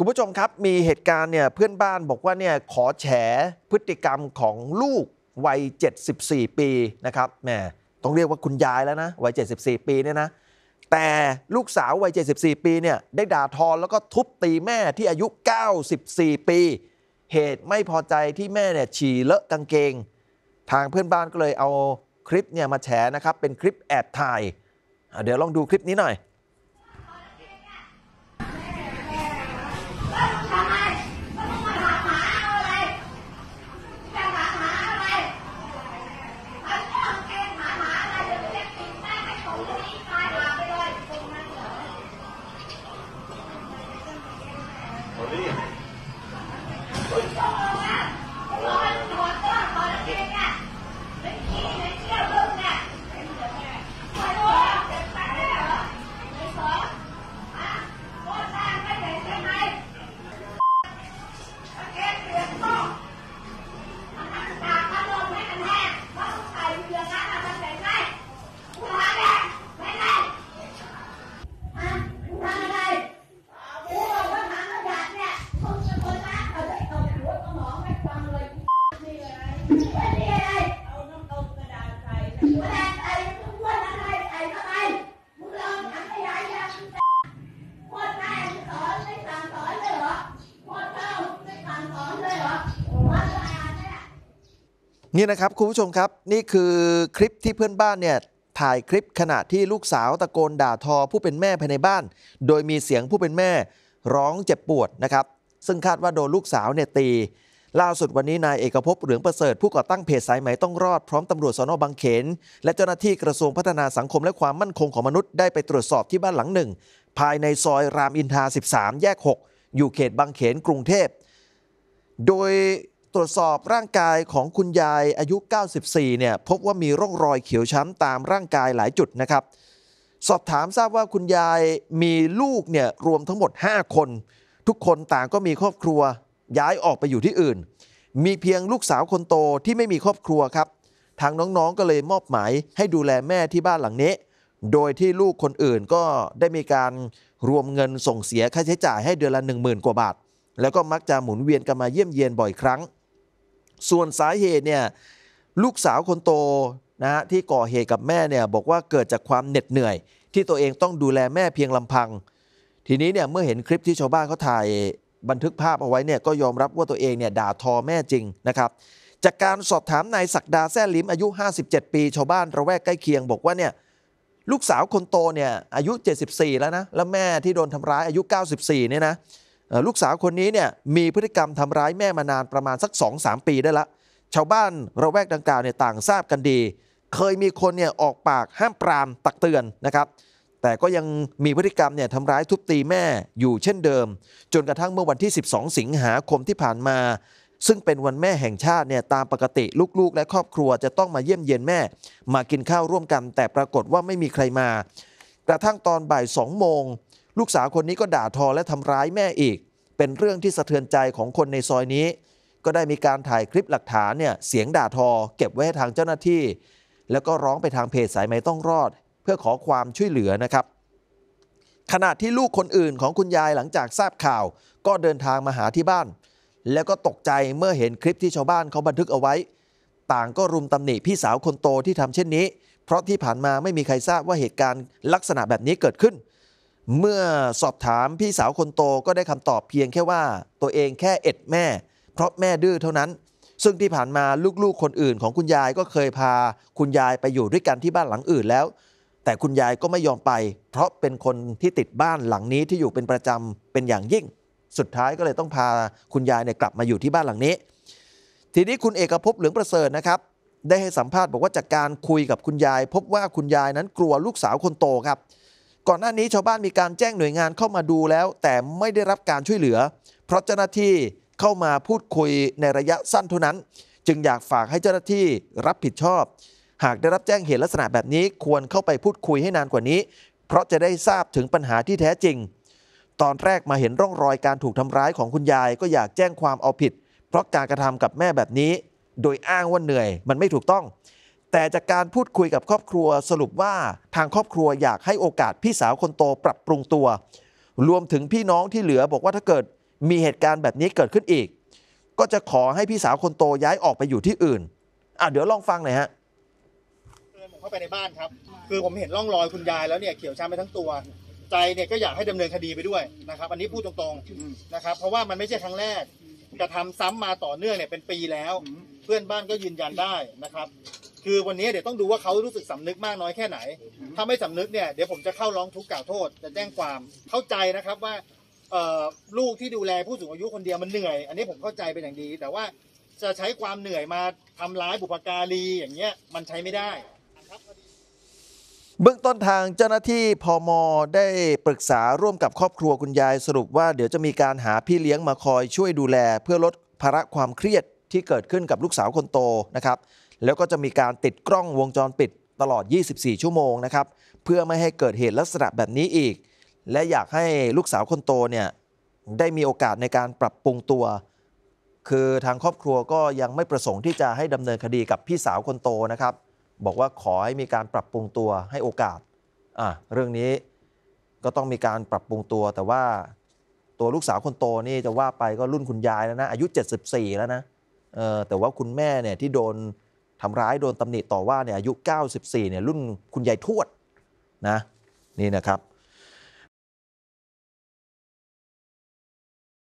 คุณผู้ชมครับมีเหตุการณ์เนี่ยเพื่อนบ้านบอกว่าเนี่ยขอแฉพฤติกรรมของลูกวัย74 ปีนะครับแหมต้องเรียกว่าคุณยายแล้วนะวัย74 ปีเนี่ยนะแต่ลูกสาววัย74 ปีเนี่ยได้ด่าทอแล้วก็ทุบตีแม่ที่อายุ 94 ปี เหตุไม่พอใจที่แม่เนี่ยฉี่เลอะกางเกง ทางเพื่อนบ้านก็เลยเอาคลิปเนี่ยมาแฉนะครับเป็นคลิปแอบถ่ายเดี๋ยวลองดูคลิปนี้หน่อยนี่นะครับคุณผู้ชมครับนี่คือคลิปที่เพื่อนบ้านเนี่ยถ่ายคลิปขณะที่ลูกสาวตะโกนด่าทอผู้เป็นแม่ภายในบ้าน โดยมีเสียงผู้เป็นแม่ ร้องเจ็บปวดนะครับซึ่งคาดว่าโดนลูกสาวเนี่ยตี ล่าสุดวันนี้นายเอกภพเหลืองประเสริฐผู้ก่อตั้งเพจสายไหมต้องรอดพร้อมตำรวจสนบางเขนและเจ้าหน้าที่กระทรวงพัฒนาสังคมและความมั่นคงของมนุษย์ได้ไปตรวจสอบที่บ้านหลังหนึ่ง ภายในซอยรามอินทรา 13 แยก 6 อยู่เขตบางเขนกรุงเทพโดยตรวจสอบร่างกายของคุณยายอายุ 94 เนี่ยพบว่ามีร่องรอยเขียวช้ำตามร่างกายหลายจุดนะครับสอบถามทราบว่าคุณยายมีลูกเนี่ยรวมทั้งหมด 5 คน ทุกคนต่างก็มีครอบครัว ย้ายออกไปอยู่ที่อื่น มีเพียงลูกสาวคนโตที่ไม่มีครอบครัวครับทางน้องๆ ก็เลยมอบหมาย ให้ดูแลแม่ที่บ้านหลังนี้ โดยที่ลูกคนอื่นก็ได้มีการรวมเงินส่งเสียค่าใช้จ่ายให้เดือนละ 10,000 กว่าบาท แล้วก็มักจะหมุนเวียนกันมาเยี่ยมเยียนบ่อยครั้งส่วนสาเหตุเนี่ยลูกสาวคนโตนะฮะที่ก่อเหตุกับแม่เนี่ยบอกว่าเกิดจากความเหน็ดเหนื่อย ที่ตัวเองต้องดูแลแม่เพียงลำพัง ทีนี้เนี่ยเมื่อเห็นคลิปที่ชาวบ้านเขาถ่ายบันทึกภาพเอาไว้เนี่ยก็ยอมรับว่าตัวเองเนี่ยด่าทอแม่จริงนะครับ จากการสอบถามนายศักดาแซ่ลิมอายุ 57 ปี ชาวบ้านระแวกใกล้เคียงบอกว่าเนี่ยลูกสาวคนโตเนี่ยอายุ 74 แล้วนะแล้วแม่ที่โดนทำร้ายอายุ 94เนี่ยนะลูกสาวคนนี้เนี่ยมีพฤติกรรมทำร้ายแม่มานานประมาณสัก 2-3 ปีได้ละชาวบ้านระแวกดังกล่าวเนี่ยต่างทราบกันดี เคยมีคนเนี่ยออกปากห้ามปรามตักเตือนนะครับ แต่ก็ยังมีพฤติกรรมเนี่ยทำร้ายทุบตีแม่อยู่เช่นเดิม จนกระทั่งเมื่อวันที่ 12 สิงหาคมที่ผ่านมา ซึ่งเป็นวันแม่แห่งชาติเนี่ยตามปกติลูกๆ และครอบครัวจะต้องมาเยี่ยมเยียนแม่มากินข้าวร่วมกัน แต่ปรากฏว่าไม่มีใครมากระทั่งตอนบ่าย2โมงลูกสาวคนนี้ก็ด่าทอและทำร้ายแม่อีก เป็นเรื่องที่สะเทือนใจของคนในซอยนี้ ก็ได้มีการถ่ายคลิปหลักฐานเนี่ยเสียงด่าทอ เก็บไว้ให้ทางเจ้าหน้าที่ แล้วก็ร้องไปทางเพจสายไหมต้องรอด เพื่อขอความช่วยเหลือนะครับ ขณะที่ลูกคนอื่นของคุณยายหลังจากทราบข่าวก็เดินทางมาหาที่บ้าน แล้วก็ตกใจเมื่อเห็นคลิปที่ชาวบ้านเขาบันทึกเอาไว้ ต่างก็รุมตำหนิพี่สาวคนโตที่ทำเช่นนี้ เพราะที่ผ่านมาไม่มีใครทราบว่าเหตุการณ์ลักษณะแบบนี้เกิดขึ้นเมื่อสอบถามพี่สาวคนโตก็ได้คำตอบเพียงแค่ว่า ตัวเองแค่เอ็ดแม่ เพราะแม่ดื้อเท่านั้น ซึ่งที่ผ่านมา ลูกๆคนอื่น ของคุณยายก็เคยพาคุณยายไปอยู่ด้วยกัน ที่บ้านหลังอื่นแล้ว แต่คุณยายก็ไม่ยอมไป เพราะเป็นคนที่ติดบ้านหลังนี้ที่อยู่เป็นประจำเป็นอย่างยิ่ง สุดท้ายก็เลยต้องพาคุณยายเนี่ยกลับมาอยู่ที่บ้านหลังนี้ ทีนี้คุณเอกภพเหลืองประเสริฐนะครับ ได้ให้สัมภาษณ์บอกว่าจากการคุยกับคุณยาย พบว่าคุณยายนั้นกลัวลูกสาวคนโตครับก่อนหน้านี้ชาวบ้านมีการแจ้งหน่วยงานเข้ามาดูแล้วแต่ไม่ได้รับการช่วยเหลือ เพราะเจ้าหน้าที่เข้ามาพูดคุยในระยะสั้นเท่านั้น จึงอยากฝากให้เจ้าหน้าที่รับผิดชอบ หากได้รับแจ้งเหตุลักษณะแบบนี้ควรเข้าไปพูดคุยให้นานกว่านี้ เพราะจะได้ทราบถึงปัญหาที่แท้จริง ตอนแรกมาเห็นร่องรอยการถูกทำร้ายของคุณยาย ก็อยากแจ้งความเอาผิด เพราะการกระทำกับแม่แบบนี้ โดยอ้างว่าเหนื่อย มันไม่ถูกต้องแต่จากการพูดคุยกับครอบครัว สรุปว่าทางครอบครัวอยากให้โอกาสพี่สาวคนโตปรับปรุงตัว รวมถึงพี่น้องที่เหลือบอกว่าถ้าเกิดมีเหตุการณ์แบบนี้เกิดขึ้นอีก ก็จะขอให้พี่สาวคนโตย้ายออกไปอยู่ที่อื่นอ่ะเดี๋ยวลองฟังหน่อยฮะเข้าไปในบ้านครับคือผมเห็นร่องรอยคุณยาย แล้วเนี่ยเขียวช้ำไปทั้งตัว ใจเนี่ยก็อยากให้ดำเนินคดีไปด้วยนะครับ อันนี้พูดตรงๆ นะครับ เพราะว่ามันไม่ใช่ครั้งแรกกระทำซ้ำมาต่อเนื่องเนี่ยเป็นปีแล้ว เพื่อนบ้านก็ยืนยันได้นะครับคือวันนี้เดี๋ยวต้องดูว่าเขารู้สึกสำนึกมากน้อยแค่ไหน ถ้าไม่สำนึกเนี่ย เดี๋ยวผมจะเข้าร้องทุกข์กล่าวโทษจะแจ้งความ เข้าใจนะครับว่า ลูกที่ดูแลผู้สูงอายุคนเดียวมันเหนื่อย อันนี้ผมเข้าใจเป็นอย่างดี แต่ว่าจะใช้ความเหนื่อยมาทำร้ายบุพการีอย่างเงี้ยมันใช้ไม่ได้เบื้องต้นทางเจ้าหน้าที่พอมอได้ปรึกษาร่วมกับครอบครัวคุณยายสรุปว่าเดี๋ยวจะมีการหาพี่เลี้ยงมาคอยช่วยดูแลเพื่อลดภาระความเครียดที่เกิดขึ้นกับลูกสาวคนโตนะครับแล้วก็จะมีการติดกล้องวงจรปิดตลอด 24 ชั่วโมงนะครับ เพื่อไม่ให้เกิดเหตุลักษณะแบบนี้อีก และอยากให้ลูกสาวคนโตเนี่ยได้มีโอกาสในการปรับปรุงตัว คือทางครอบครัวก็ยังไม่ประสงค์ที่จะให้ดำเนินคดีกับพี่สาวคนโตนะครับ บอกว่าขอให้มีการปรับปรุงตัวให้โอกาส อ่ะเรื่องนี้ก็ต้องมีการปรับปรุงตัว แต่ว่าตัวลูกสาวคนโตนี่จะว่าไปก็รุ่นคุณยายแล้วนะอายุ 74 แล้วนะเออแต่ว่าคุณแม่เนี่ยที่โดนทำร้ายโดนตำหนิต่อว่าเนี่ยอายุ 94 เนี่ยรุ่นคุณยายทวดนะ นี่นะครับ